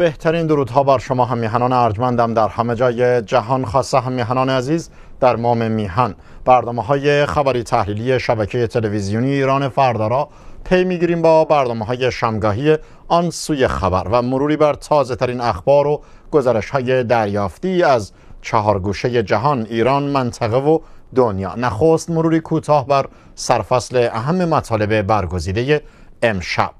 بهترین درودها بر شما همیهنان ارجمندم در همه جای جهان خاصه همیهنان عزیز در مام میهن برنامه های خبری تحلیلی شبکه تلویزیونی ایران فردا را پی میگیریم با برنامه های شمگاهی آن سوی خبر و مروری بر تازه ترین اخبار و گزارش های دریافتی از چهار گوشه جهان ایران منطقه و دنیا نخست مروری کوتاه بر سرفصل اهم مطالب برگزیده امشب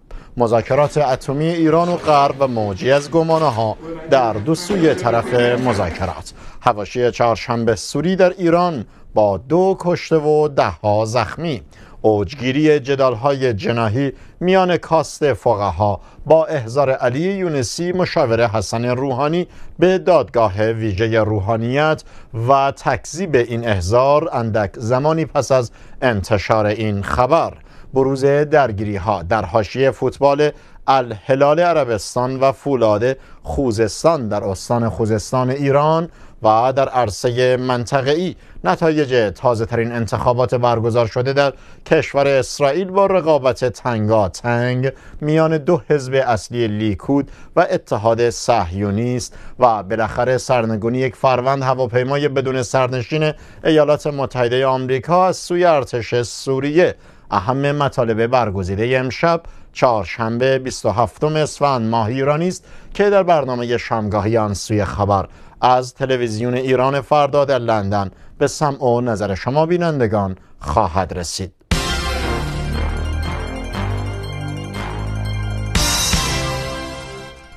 مذاکرات اتمی ایران و غرب و موجی از گمانه ها در دو سوی طرف مذاکرات هواشی چهارشنبه سوری در ایران با دو کشته و دهها زخمی اوجگیری های جناهی میان کاست فقها با احزار علی یونسی مشاور حسن روحانی به دادگاه ویژه روحانیت و تکذیب این احزار اندک زمانی پس از انتشار این خبر بروز درگیری ها در حاشیه فوتبال الهلال عربستان و فولاد خوزستان در استان خوزستان ایران و در عرصه منطقه ای نتایج تازه ترین انتخابات برگزار شده در کشور اسرائیل با رقابت تنگا تنگ میان دو حزب اصلی لیکود و اتحاد صهیونیست و بالاخره سرنگونی یک فروند هواپیمای بدون سرنشین ایالات متحده آمریکا از سوی ارتش سوریه اهم مطالب برگزیده امشب چهارشنبه 27 اسفند ماه ایرانی است که در برنامه شامگاهی آن سوی خبر از تلویزیون ایران فردا در لندن به سمع و نظر شما بینندگان خواهد رسید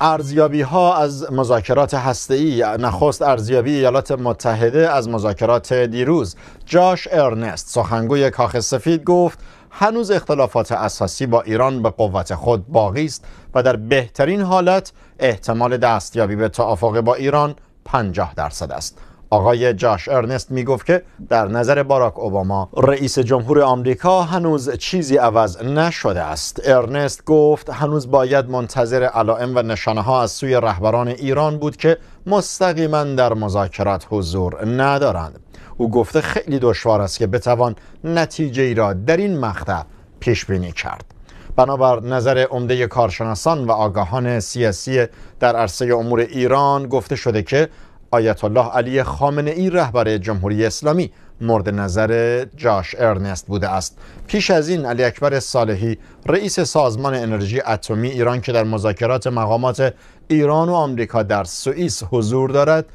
ارزیابی ها از مذاکرات ای، نخست ارزیابی ایالات متحده از مذاکرات دیروز جاش ارنست سخنگوی کاخ سفید گفت هنوز اختلافات اساسی با ایران به قوت خود باقی است و در بهترین حالت احتمال دستیابی به توافق با ایران 50 درصد است آقای جاش ارنست می گفت که در نظر باراک اوباما رئیس جمهور آمریکا هنوز چیزی عوض نشده است ارنست گفت هنوز باید منتظر علائم و نشانه ها از سوی رهبران ایران بود که مستقیما در مذاکرات حضور ندارند او گفته خیلی دشوار است که بتوان نتیجه ای را در این مقطع پیش بینی کرد بنابر نظر عمده کارشناسان و آگاهان سیاسی در عرصه امور ایران گفته شده که آیت الله علی خامنه ای رهبر جمهوری اسلامی مورد نظر جاش ارنست بوده است پیش از این علی اکبر صالحی رئیس سازمان انرژی اتمی ایران که در مذاکرات مقامات ایران و آمریکا در سوئیس حضور دارد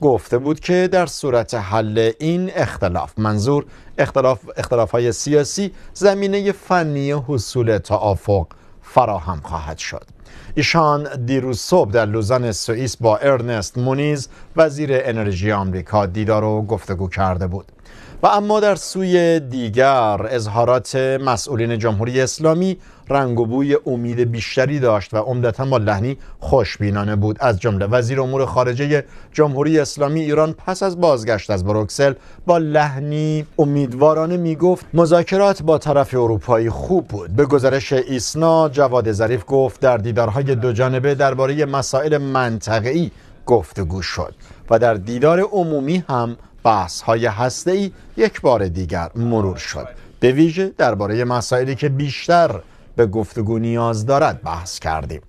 گفته بود که در صورت حل این اختلاف منظور اختلاف, اختلاف های سیاسی زمینه فنی حصول توافق فراهم خواهد شد ایشان دیروز صبح در لوزان سوئیس با ارنست مونیز وزیر انرژی آمریکا دیدار و گفتگو کرده بود و اما در سوی دیگر اظهارات مسئولین جمهوری اسلامی رنگ و بوی امید بیشتری داشت و عمدتا با لحنی خوشبینانه بود از جمله وزیر امور خارجه جمهوری اسلامی ایران پس از بازگشت از بروکسل با لحنی امیدوارانه گفت مذاکرات با طرف اروپایی خوب بود به گزارش ایسنا جواد ظریف گفت در دیدارهای دو دوجانبه درباره مسائل منطقه‌ای گفتگو شد و در دیدار عمومی هم بحث های هسته ای یک بار دیگر مرور شد به ویژه درباره مسائلی که بیشتر به گفتگو نیاز دارد بحث کردیم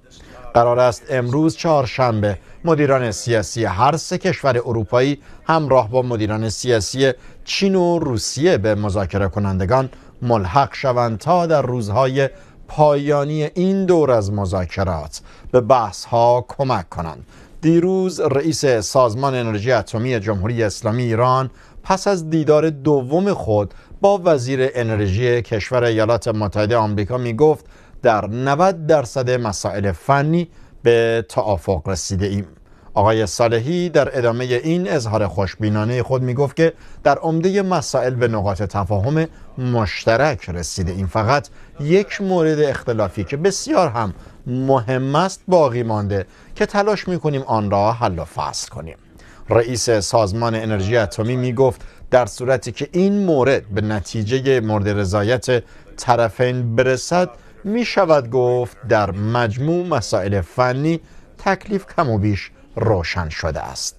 قرار است امروز چهارشنبه مدیران سیاسی هر سه کشور اروپایی همراه با مدیران سیاسی چین و روسیه به مذاکره کنندگان ملحق شوند تا در روزهای پایانی این دور از مذاکرات به بحث ها کمک کنند دیروز رئیس سازمان انرژی اتمی جمهوری اسلامی ایران پس از دیدار دوم خود با وزیر انرژی کشور ایالات متحده آمریکا می گفت در 90 درصد مسائل فنی به توافق رسیده ایم آقای صالحی در ادامه این اظهار خوشبینانه خود می گفت که در عمده مسائل به نقاط تفاهم مشترک رسیده این فقط یک مورد اختلافی که بسیار هم مهم است باقی مانده که تلاش میکنیم آن را حل و فصل کنیم رئیس سازمان انرژی اتمی میگفت در صورتی که این مورد به نتیجه مورد رضایت طرفین برسد می شود گفت در مجموع مسائل فنی تکلیف کم و بیش روشن شده است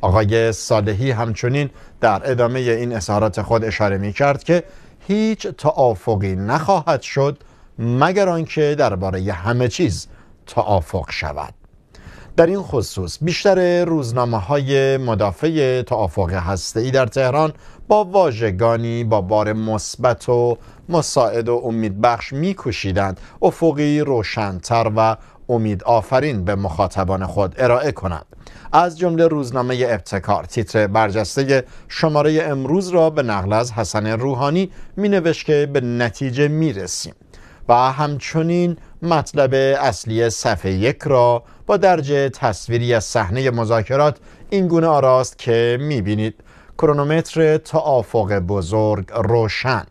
آقای صالحی همچنین در ادامه این اظهارات خود اشاره می کرد که هیچ توافقی نخواهد شد مگر آنکه درباره همه چیز توافق شود در این خصوص بیشتر روزنامه های مدافع توافق هسته در تهران با واژگانی با بار مثبت و مساعد و امیدبخش میکوشیدند افقی روشنتر و امید آفرین به مخاطبان خود ارائه کنند از جمله روزنامه ابتکار تیتر برجسته شماره امروز را به نقل از حسن روحانی می نوشت که به نتیجه می رسیم و همچنین مطلب اصلی صفحه یک را با درجه تصویری از صحنه مذاکرات این گونه آراست که میبینید کرونومتر توافق بزرگ روشن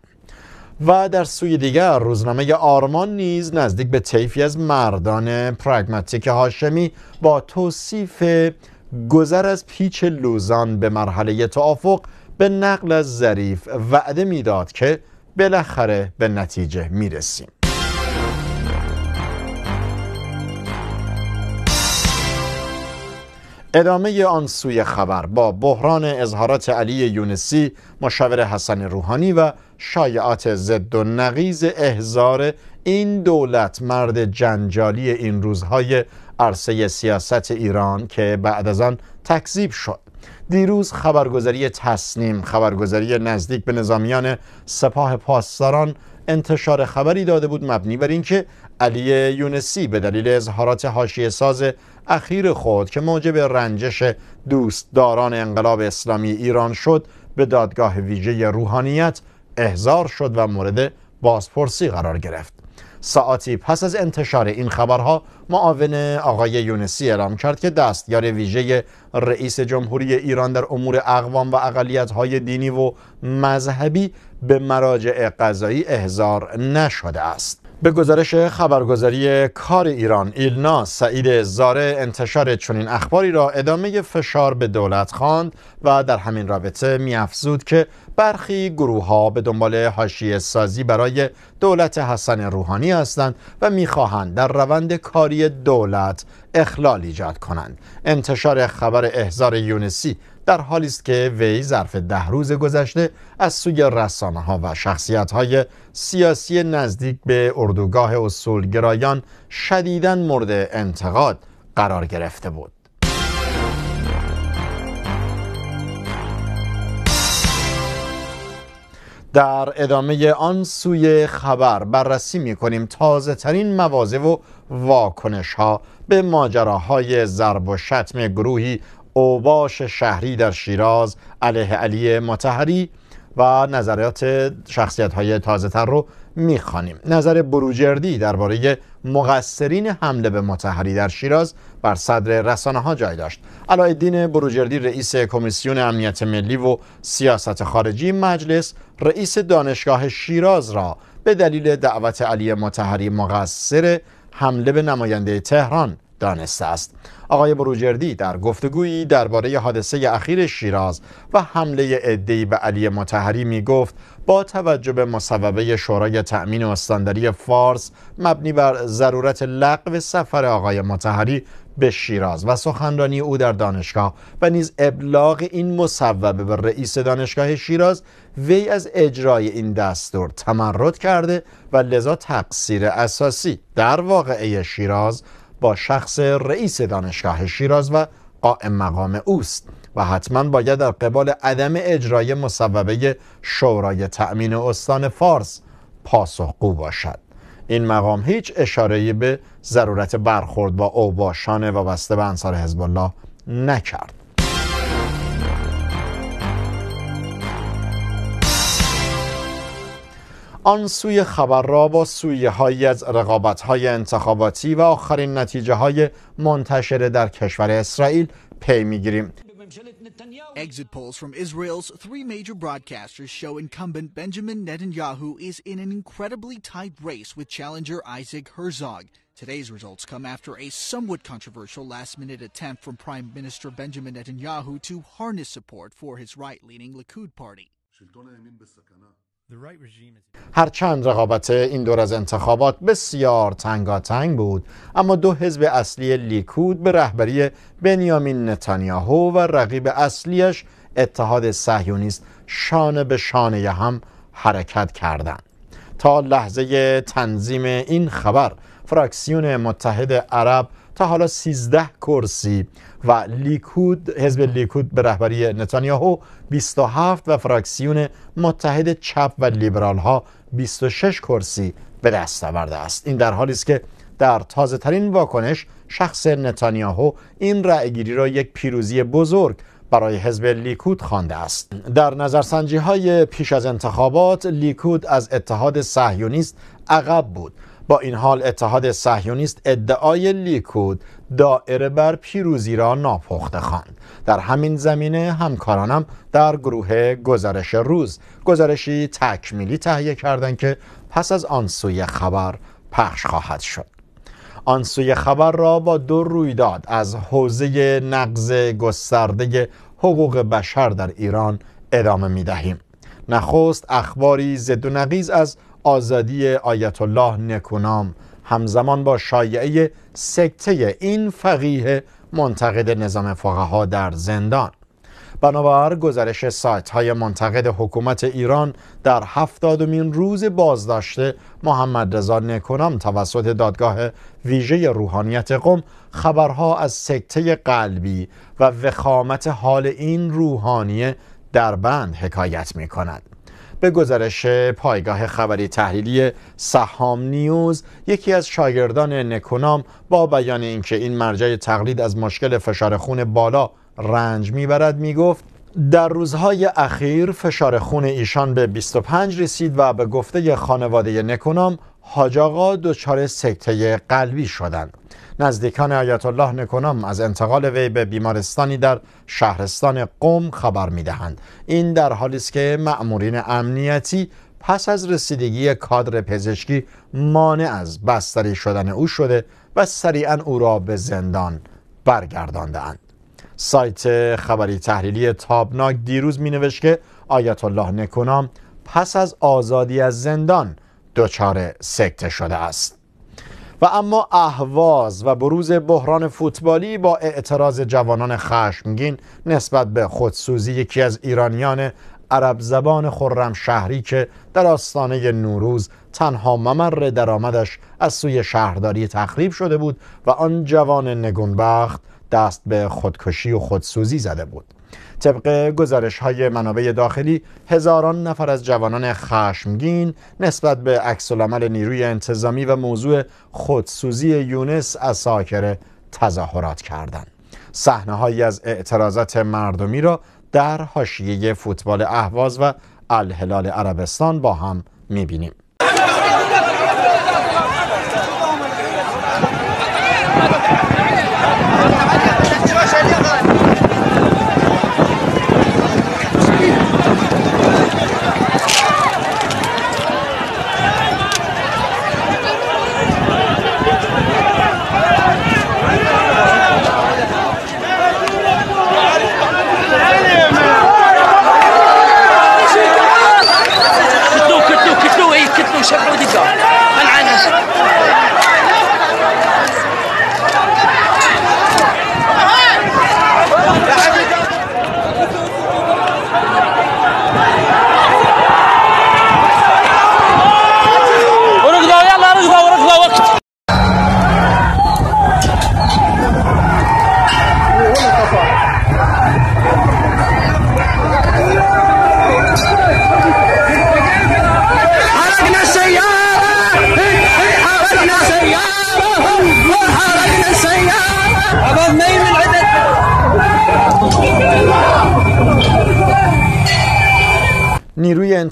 و در سوی دیگر روزنامه آرمان نیز نزدیک به طیفی از مردان پرگماتیک هاشمی با توصیف گذر از پیچ لوزان به مرحله توافق به نقل از ظریف وعده میداد که بالاخره به نتیجه میرسیم ادامه آن سوی خبر با بحران اظهارات علی یونسی مشاور حسن روحانی و شایعات ضد و نقیز احزار این دولت مرد جنجالی این روزهای عرصه سیاست ایران که بعد از آن تکذیب شد دیروز خبرگزاری تسنیم خبرگزاری نزدیک به نظامیان سپاه پاسداران انتشار خبری داده بود مبنی بر اینکه علی یونسی به دلیل اظهارات حاشیه ساز اخیر خود که موجب رنجش دوستداران انقلاب اسلامی ایران شد به دادگاه ویژه روحانیت احضار شد و مورد بازپرسی قرار گرفت ساعتی پس از انتشار این خبرها معاون آقای یونسی اعلام کرد که یار ویژه رئیس جمهوری ایران در امور اقوام و اقلیت‌های دینی و مذهبی به مراجع قضایی احضار نشده است به گزارش خبرگزاری کار ایران ایلنا سعید زاره انتشار چنین اخباری را ادامه فشار به دولت خواند و در همین رابطه میافزود که برخی گروه ها به دنبال حاشیه سازی برای دولت حسن روحانی هستند و میخواهند در روند کاری دولت اخلال ایجاد کنند انتشار خبر احزار یونسی در حالی است که وی ظرف ده روز گذشته از سوی رسانه ها و شخصیت های سیاسی نزدیک به اردوگاه اصولگرایان شدیداً مورد انتقاد قرار گرفته بود در ادامه آن سوی خبر بررسی می کنیم تازه ترین و واکنش ها به ماجراهای ضرب و شتم گروهی اوباش شهری در شیراز علیه علی متحری و نظریات شخصیت های تازه تر رو میخوانیم نظر بروجردی درباره مقصرین حمله به متحری در شیراز بر صدر رسانه ها جای داشت علایدین بروجردی رئیس کمیسیون امنیت ملی و سیاست خارجی مجلس رئیس دانشگاه شیراز را به دلیل دعوت علی متحری مقصر حمله به نماینده تهران دانسته است آقای بروجردی در گفتگویی درباره حادثه اخیر شیراز و حمله عدهای به علی متحری می گفت با توجه به مصوبه شورای تأمین استانداری فارس مبنی بر ضرورت لغو سفر آقای متحری به شیراز و سخنرانی او در دانشگاه و نیز ابلاغ این مصوبه به رئیس دانشگاه شیراز وی از اجرای این دستور تمرد کرده و لذا تقصیر اساسی در واقعه شیراز با شخص رئیس دانشگاه شیراز و قائم مقام اوست و حتما باید در قبال عدم اجرای مصوبه شورای تأمین استان فارس پاسخگو باشد این مقام هیچ ای به ضرورت برخورد با اوباشان و وابسته به انصار حزب الله نکرد آن سوی خبر را با از رقابت های انتخاباتی و آخرین نتیجه های در کشور اسرائیل پی Exit polls from Israel's three major broadcasters show incumbent Benjamin Netanyahu is in an incredibly tight race with challenger Isaac Herzog. Today's results come after a somewhat controversial last minute attempt from Prime Minister Benjamin Netanyahu to harness support for his right leaning Likud party. هرچند رقابت این دور از انتخابات بسیار تنگاتنگ بود اما دو حزب اصلی لیکود به رهبری بنیامین نتانیاهو و رقیب اصلیش اتحاد صهیونیست شانه به شانه هم حرکت کردند تا لحظه تنظیم این خبر فراکسیون متحد عرب تا حالا 13 کرسی و لیکود حزب لیکود به رهبری نتانیاهو 27 و فراکسیون متحد چپ و لیبرال ها 26 کرسی به دست آورده است این در حالی است که در تازه ترین واکنش شخص نتانیاهو این رأیگیری را یک پیروزی بزرگ برای حزب لیکود خوانده است در نظرسنجی های پیش از انتخابات لیکود از اتحاد صهیونیست عقب بود با این حال اتحاد صهیونیست ادعای لیکود دائره بر پیروزی را ناپخته خواند در همین زمینه همکارانم در گروه گزارش روز گزارشی تکمیلی تهیه کردند که پس از آن سوی خبر پخش خواهد شد آن سوی خبر را با دو رویداد از حوزه نقض گسترده حقوق بشر در ایران ادامه می دهیم نخست اخباری زد و نقیز از آزادی آیت الله نکونام همزمان با شایعه سکته این فقیه منتقد نظام فقها در زندان بنابر گزارش سایت های منتقد حکومت ایران در هفتادمین روز بازداشته محمد رضا نکونام توسط دادگاه ویژه روحانیت قم خبرها از سکته قلبی و وخامت حال این روحانی در بند حکایت می کند. به گزارش پایگاه خبری تحلیلی سهام نیوز یکی از شاگردان نکونام با بیان اینکه این مرجع تقلید از مشکل فشار خون بالا رنج میبرد میگفت در روزهای اخیر فشار خون ایشان به 25 رسید و به گفته خانواده نکونام حاج دچار سکته قلبی شدند نزدیکان آیت الله نکنم از انتقال وی به بیمارستانی در شهرستان قوم خبر میدهند این در حالی است که مأمورین امنیتی پس از رسیدگی کادر پزشکی مانع از بستری شدن او شده و سریعا او را به زندان اند. سایت خبری تحلیلی تابناک دیروز می که آیت الله نکنام پس از آزادی از زندان دچار سکته شده است و اما اهواز و بروز بحران فوتبالی با اعتراض جوانان خشمگین نسبت به خودسوزی یکی از ایرانیان عرب زبان خرم شهری که در آستانه نوروز تنها ممر درآمدش از سوی شهرداری تخریب شده بود و آن جوان نگونبخت دست به خودکشی و خودسوزی زده بود طبق گزارش های منابع داخلی هزاران نفر از جوانان خشمگین نسبت به عکسالعمل نیروی انتظامی و موضوع خودسوزی یونس از ساکره تظاهرات کردند هایی از اعتراضات مردمی را در حاشیه فوتبال اهواز و الهلال عربستان با هم میبینیم Yeah.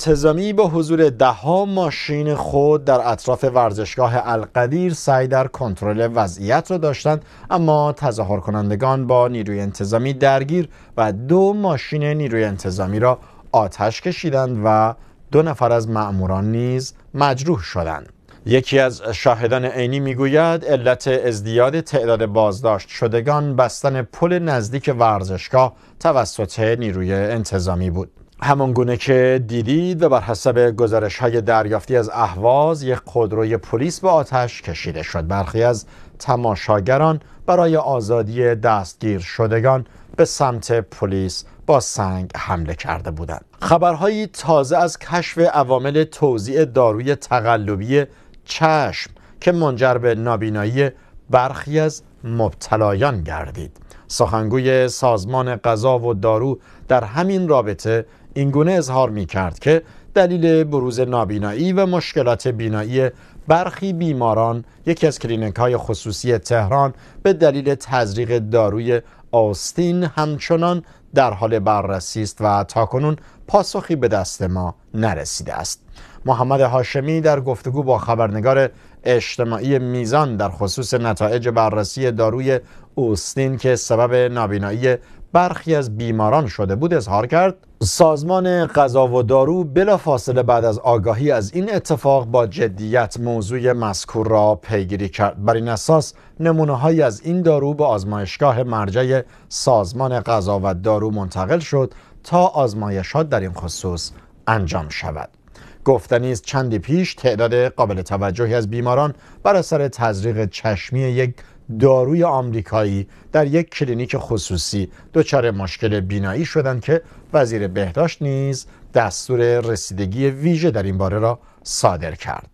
انتظامی با حضور دهها ماشین خود در اطراف ورزشگاه القدیر سعی در کنترل وضعیت را داشتند اما تظاهر کنندگان با نیروی انتظامی درگیر و دو ماشین نیروی انتظامی را آتش کشیدند و دو نفر از مأموران نیز مجروح شدند یکی از شاهدان عینی میگوید علت ازدیاد تعداد بازداشت شدگان بستن پل نزدیک ورزشگاه توسط نیروی انتظامی بود همان گونه که دیدید و بر حسب گزارش های دریافتی از اهواز یک خودروی پلیس به آتش کشیده شد برخی از تماشاگران برای آزادی دستگیر شدگان به سمت پلیس با سنگ حمله کرده بودند خبرهایی تازه از کشف عوامل توزیع داروی تقلبی چشم که منجر به نابینایی برخی از مبتلایان گردید سخنگوی سازمان غذا و دارو در همین رابطه اینگونه اظهار می کرد که دلیل بروز نابینایی و مشکلات بینایی برخی بیماران یکی از کلینک های خصوصی تهران به دلیل تزریق داروی آستین همچنان در حال بررسی است و تاکنون پاسخی به دست ما نرسیده است محمد هاشمی در گفتگو با خبرنگار اجتماعی میزان در خصوص نتایج بررسی داروی اوستین که سبب نابینایی برخی از بیماران شده بود اظهار کرد سازمان غذا و دارو بلافاصله بعد از آگاهی از این اتفاق با جدیت موضوع مذکور را پیگیری کرد بر این اساس های از این دارو به آزمایشگاه مرجع سازمان غذا و دارو منتقل شد تا آزمایشات در این خصوص انجام شود گفته نیز چندی پیش تعداد قابل توجهی از بیماران بر اثر تزریق چشمی یک داروی آمریکایی در یک کلینیک خصوصی دچار مشکل بینایی شدند که وزیر بهداشت نیز دستور رسیدگی ویژه در این باره را صادر کرد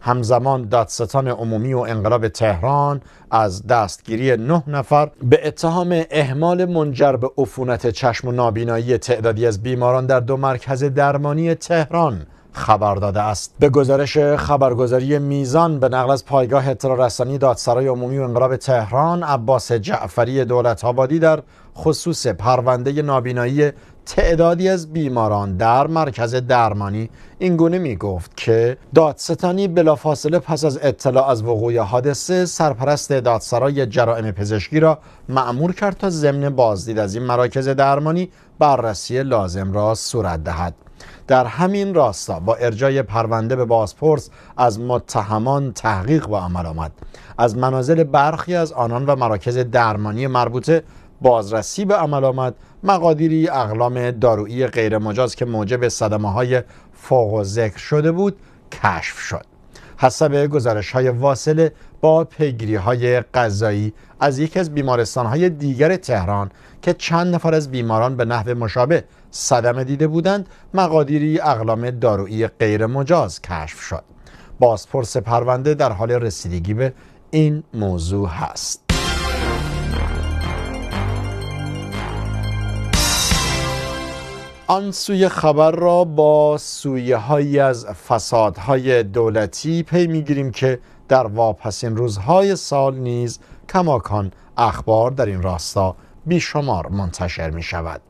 همزمان دادستان عمومی و انقلاب تهران از دستگیری نه نفر به اتهام اهمال منجر به عفونت چشم و نابینایی تعدادی از بیماران در دو مرکز درمانی تهران خبر داده است به گزارش خبرگزاری میزان به نقل از پایگاه اطلاع رسانی دادسرای عمومی و انقلاب تهران عباس جعفری دولت آبادی در خصوص پرونده نابینایی تعدادی از بیماران در مرکز درمانی اینگونه می گفت که دادستانی بلافاصله پس از اطلاع از وقوع حادثه سرپرست دادسرای جرائم پزشکی را معمور کرد تا ضمن بازدید از این مراکز درمانی بررسی لازم را صورت دهد در همین راستا با ارجای پرونده به بازپرس از متهمان تحقیق به عمل آمد از منازل برخی از آنان و مراکز درمانی مربوطه بازرسی به عمل آمد مقادیری اقلام دارویی غیرمجاز که موجب صدمه های فوق و ذکر شده بود کشف شد حسب گزارش های واصله با پیگیری های قضایی از یکی از بیمارستان های دیگر تهران که چند نفر از بیماران به نحو مشابه صدمه دیده بودند مقادیری اقلام دارویی غیر مجاز کشف شد بازپرس پرونده در حال رسیدگی به این موضوع هست آن سوی خبر را با سویه هایی از فسادهای دولتی پی میگیریم که در واپسین روزهای سال نیز کماکان اخبار در این راستا بیشمار منتشر می شود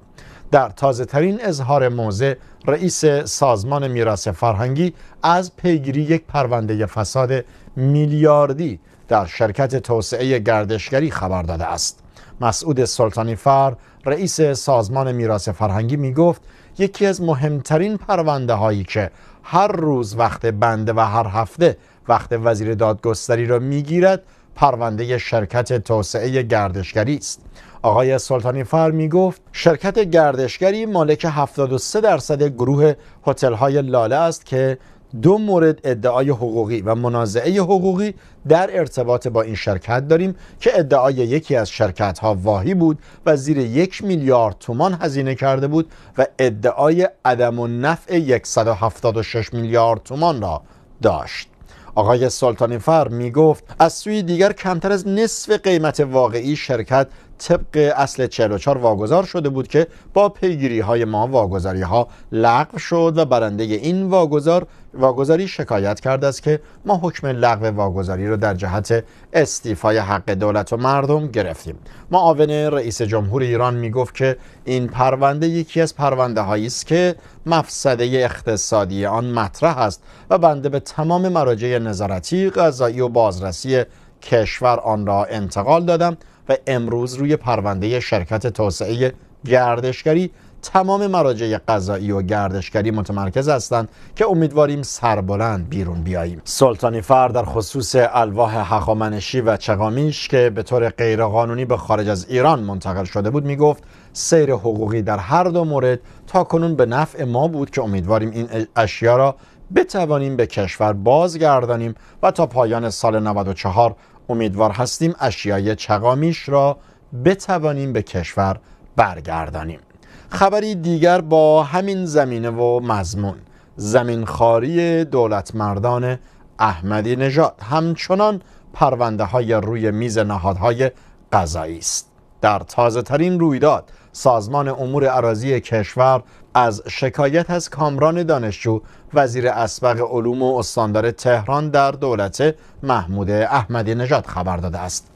در تازه ترین اظهار موضع رئیس سازمان میراث فرهنگی از پیگیری یک پرونده فساد میلیاردی در شرکت توسعه گردشگری خبر داده است مسعود سلطانی فر رئیس سازمان میراث فرهنگی می گفت یکی از مهمترین پرونده هایی که هر روز وقت بنده و هر هفته وقت وزیر دادگستری را میگیرد پرونده شرکت توسعه گردشگری است آقای سلطانی فر می گفت شرکت گردشگری مالک 73 درصد گروه هتل های لاله است که دو مورد ادعای حقوقی و منازعه حقوقی در ارتباط با این شرکت داریم که ادعای یکی از شرکت ها واهی بود و زیر یک میلیارد تومان هزینه کرده بود و ادعای عدم و نفع 176 میلیارد تومان را داشت آقای سلطانی فر می گفت از سوی دیگر کمتر از نصف قیمت واقعی شرکت طبق اصل 44 واگذار شده بود که با پیگیری های ما واگذاری ها لغو شد و برنده این واگذار واگذاری شکایت کرده است که ما حکم لغو واگذاری را در جهت استیفای حق دولت و مردم گرفتیم معاون رئیس جمهور ایران می گفت که این پرونده یکی از پرونده هایی است که مفسده اقتصادی آن مطرح است و بنده به تمام مراجع نظارتی قضایی و بازرسی کشور آن را انتقال دادم و امروز روی پرونده شرکت توسعه گردشگری تمام مراجع قضایی و گردشگری متمرکز هستند که امیدواریم سربلند بیرون بیاییم سلطانی فر در خصوص الواح حقامنشی و چقامیش که به طور غیرقانونی به خارج از ایران منتقل شده بود میگفت سیر حقوقی در هر دو مورد تا کنون به نفع ما بود که امیدواریم این اشیا را بتوانیم به کشور بازگردانیم و تا پایان سال 94 امیدوار هستیم اشیای چقامیش را بتوانیم به کشور برگردانیم خبری دیگر با همین زمینه و مضمون زمینخواری دولت مردان احمدی نژاد همچنان پرونده های روی میز نهادهای قضایی است در تازه ترین رویداد سازمان امور اراضی کشور از شکایت از کامران دانشجو وزیر اسبق علوم و استاندار تهران در دولت محمود احمدی نژاد خبر داده است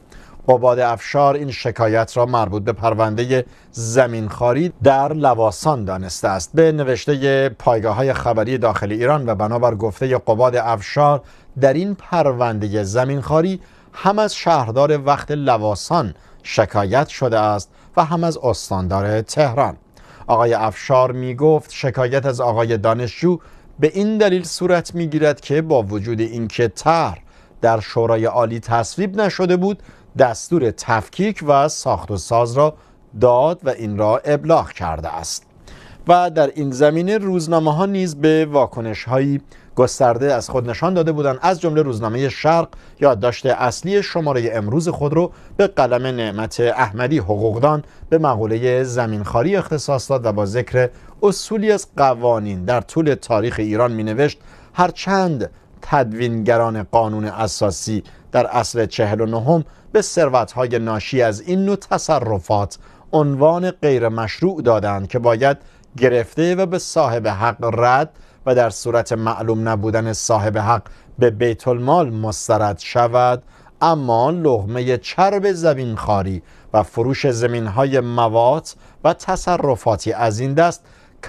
قباد افشار این شکایت را مربوط به پرونده زمینخاری در لواسان دانسته است به نوشته پایگاه های خبری داخل ایران و بنابر گفته قباد افشار در این پرونده زمینخاری هم از شهردار وقت لواسان شکایت شده است و هم از استاندار تهران آقای افشار می گفت شکایت از آقای دانشجو به این دلیل صورت می گیرد که با وجود اینکه طرح در شورای عالی تصویب نشده بود دستور تفکیک و ساخت و ساز را داد و این را ابلاغ کرده است و در این زمینه روزنامه ها نیز به واکنش هایی گسترده از خود نشان داده بودند از جمله روزنامه شرق یادداشت اصلی شماره امروز خود رو به قلم نعمت احمدی حقوقدان به مقوله زمینخاری اختصاص داد و با ذکر اصولی از قوانین در طول تاریخ ایران می نوشت هرچند تدوینگران قانون اساسی در اصل 49 به های ناشی از این نوع تصرفات عنوان غیر مشروع دادند که باید گرفته و به صاحب حق رد و در صورت معلوم نبودن صاحب حق به بیت المال مسترد شود اما لغمه چرب زمین خاری و فروش زمین های موات و تصرفاتی از این دست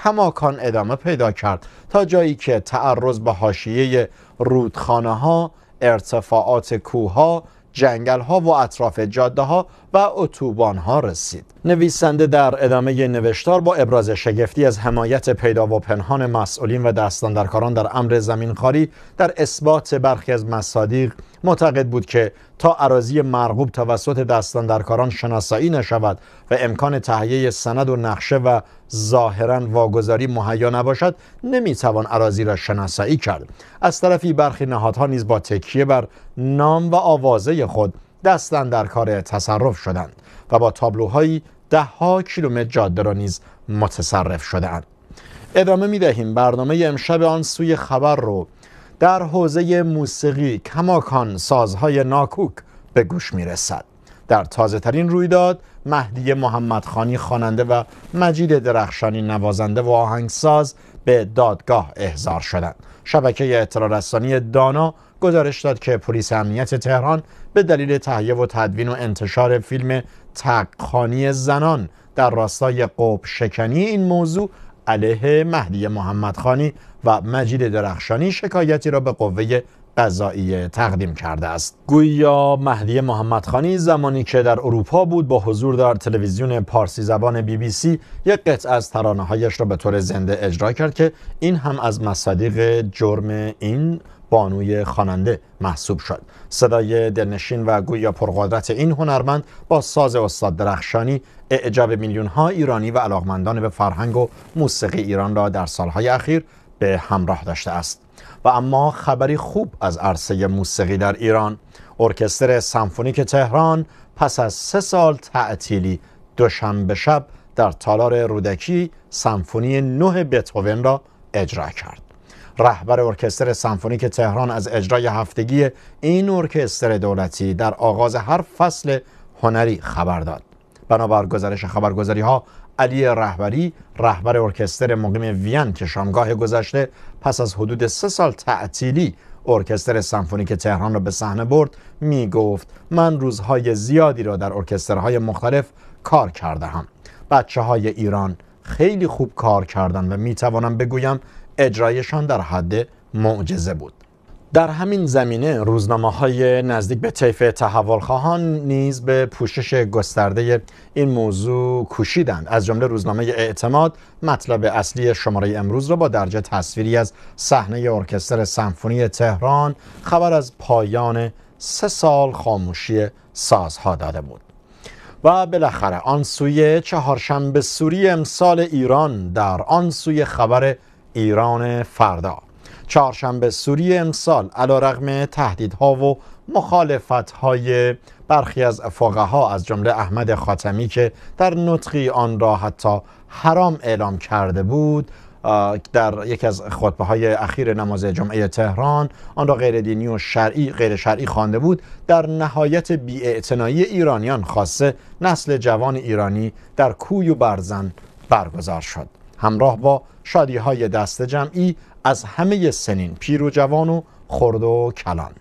کماکان ادامه پیدا کرد تا جایی که تعرض به حاشیه رودخانه ها ارتفاعات کوه ها جنگل ها و اطراف جاده ها و اتوبان ها رسید نویسنده در ادامه نوشتار با ابراز شگفتی از حمایت پیدا و پنهان مسئولین و دستاندرکاران در امر زمینخواری در اثبات برخی از مصادیق معتقد بود که تا عراضی مرغوب توسط دستاندرکاران شناسایی نشود و امکان تهیه سند و نقشه و ظاهرا واگذاری مهیا نباشد نمیتوان عراضی را شناسایی کرد از طرفی برخی نهادها نیز با تکیه بر نام و آوازه خود دستن در کار تصرف شدند و با تابلوهایی دهها کیلومتر جاده را نیز متصرف شدهاند ادامه میدهیم برنامه امشب آن سوی خبر رو در حوزه موسیقی کماکان سازهای ناکوک به گوش میرسد در تازه ترین رویداد مهدی محمدخانی خواننده و مجید درخشانی نوازنده و آهنگساز به دادگاه احضار شدند شبکه اطلاع رسانی دانا گزارش داد که پلیس امنیت تهران به دلیل تهیه و تدوین و انتشار فیلم تقخانی زنان در راستای قوب شکنی این موضوع علیه مهدی محمدخانی و مجید درخشانی شکایتی را به قوه قضایی تقدیم کرده است گویا مهدی محمدخانی زمانی که در اروپا بود با حضور در تلویزیون پارسی زبان بی بی سی یک قطع از ترانه هایش را به طور زنده اجرا کرد که این هم از مصادیق جرم این بانوی خواننده محسوب شد صدای دلنشین و گویا پرقدرت این هنرمند با ساز استاد درخشانی اعجاب میلیون ها ایرانی و علاقمندان به فرهنگ و موسیقی ایران را در سالهای اخیر به همراه داشته است و اما خبری خوب از عرصه موسیقی در ایران ارکستر سمفونیک تهران پس از سه سال تعطیلی دوشنبه شب در تالار رودکی سمفونی نه بتوون را اجرا کرد رهبر ارکستر سمفونیک تهران از اجرای هفتگی این ارکستر دولتی در آغاز هر فصل هنری خبر داد بنابر گزارش خبرگزاری ها علی رهبری رهبر ارکستر مقیم وین که شامگاه گذشته پس از حدود سه سال تعطیلی ارکستر سمفونیک تهران را به صحنه برد می گفت من روزهای زیادی را در ارکسترهای مختلف کار کرده هم بچه های ایران خیلی خوب کار کردن و می توانم بگویم اجرایشان در حد معجزه بود در همین زمینه روزنامه های نزدیک به طیف تحولخواهان نیز به پوشش گسترده این موضوع کوشیدند از جمله روزنامه اعتماد مطلب اصلی شماره امروز را با درجه تصویری از صحنه ارکستر سمفونی تهران خبر از پایان سه سال خاموشی سازها داده بود و بالاخره آن سوی چهارشنبه سوری امسال ایران در آن سوی خبر ایران فردا چهارشنبه سوری امسال علا رغم تهدیدها و مخالفت های برخی از فقها از جمله احمد خاتمی که در نطقی آن را حتی حرام اعلام کرده بود در یکی از خطبه های اخیر نماز جمعه تهران آن را غیر دینی و شرعی غیر شرعی خوانده بود در نهایت بیاعتنایی ایرانیان خاصه نسل جوان ایرانی در کوی و برزن برگزار شد همراه با شادی های دست جمعی از همه سنین پیر و جوان و خرد و کلان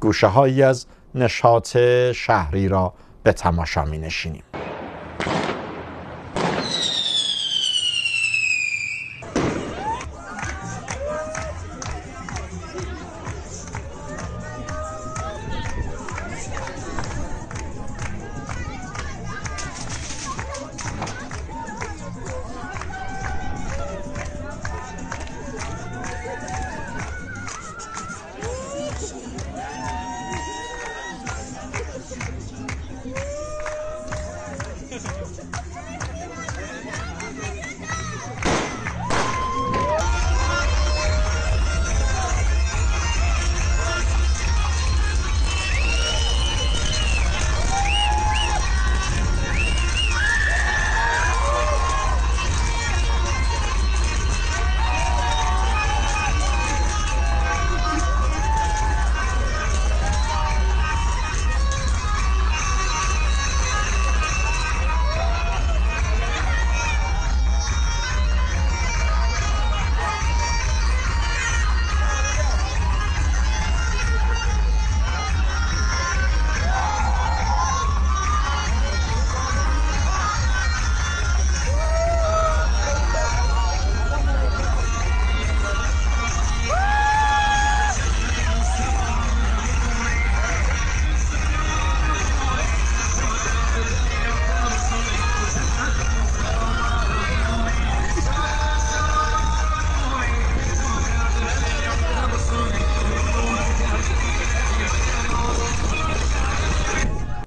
گوشه هایی از نشاط شهری را به تماشا می نشینیم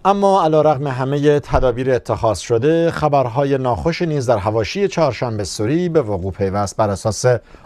اما علا رغم همه تدابیر اتخاذ شده خبرهای ناخوش نیز در هواشی چهارشنبه سوری به وقوع پیوست بر اساس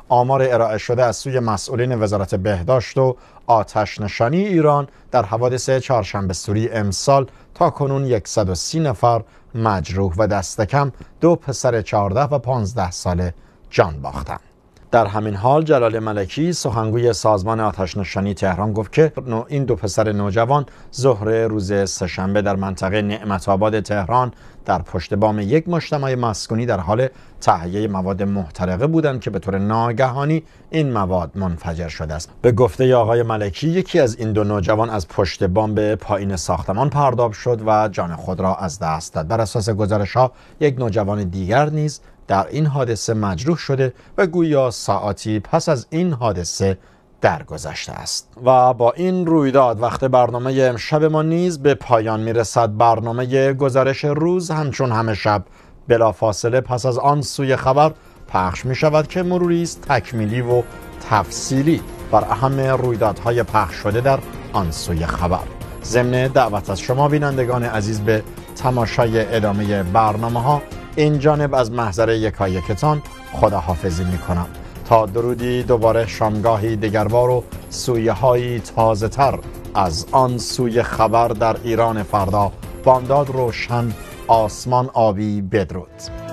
آمار ارائه شده از سوی مسئولین وزارت بهداشت و آتش نشانی ایران در حوادث چهارشنبه سوری امسال تا کنون 130 نفر مجروح و دستکم دو پسر 14 و 15 ساله جان باختند. در همین حال جلال ملکی سخنگوی سازمان نشانی تهران گفت که این دو پسر نوجوان ظهر روز سهشنبه در منطقه نعمت آباد تهران در پشت بام یک مجتمع مسکونی در حال تهیه مواد محترقه بودند که به طور ناگهانی این مواد منفجر شده است به گفته آقای ملکی یکی از این دو نوجوان از پشت بام به پایین ساختمان پرداب شد و جان خود را از دست داد بر اساس گزارش ها یک نوجوان دیگر نیز در این حادثه مجروح شده و گویا ساعتی پس از این حادثه درگذشته است و با این رویداد وقت برنامه امشب ما نیز به پایان میرسد برنامه گزارش روز همچون همه شب بلافاصله پس از آن سوی خبر پخش می شود که مروری است تکمیلی و تفصیلی بر اهم رویدادهای پخش شده در آن سوی خبر ضمن دعوت از شما بینندگان عزیز به تماشای ادامه برنامه ها این جانب از محضر یکایکتان خداحافظی می کنم تا درودی دوباره شامگاهی دگربار و سویه های تازه تر از آن سوی خبر در ایران فردا بامداد روشن آسمان آبی بدرود